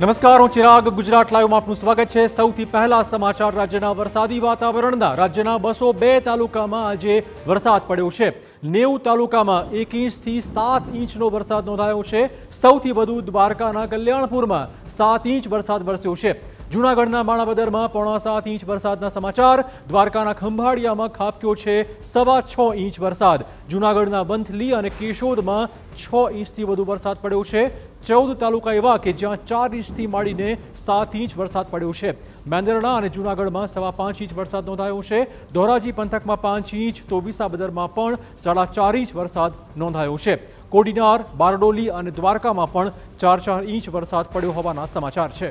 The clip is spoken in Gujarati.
નમસ્કાર હું ચિરાગ ગુજરાત લાઈવમાં આપનું સ્વાગત છે સૌથી પહેલા સમાચાર રાજ્યના વરસાદી વાતાવરણના રાજ્યના બસો બે તાલુકામાં આજે વરસાદ પડ્યો છે નેવું તાલુકામાં એક ઇંચથી સાત ઇંચનો વરસાદ નોંધાયો છે સૌથી વધુ દ્વારકાના કલ્યાણપુરમાં સાત ઇંચ વરસાદ વરસ્યો છે જૂનાગઢના માણાવદરમાં પોણા સાત ઇંચ વરસાદના સમાચાર દ્વારકાના ખંભાળિયામાં ખાબક્યો છે સવા છ ઇંચ વરસાદ જૂનાગઢના વંથલી અને કેશોદમાં છ ઇંચથી વધુ વરસાદ પડ્યો છે ચૌદ તાલુકા એવા કે જ્યાં ચાર ઇંચથી માંડીને સાત ઇંચ વરસાદ પડ્યો છે મેંદરણા અને જૂનાગઢમાં સવા પાંચ ઇંચ વરસાદ નોંધાયો છે ધોરાજી પંથકમાં પાંચ ઇંચ તો વિસાબદરમાં પણ સાડા ચાર ઇંચ વરસાદ નોંધાયો છે કોડીનાર બારડોલી અને દ્વારકામાં પણ ચાર ચાર ઇંચ વરસાદ પડ્યો હોવાના સમાચાર છે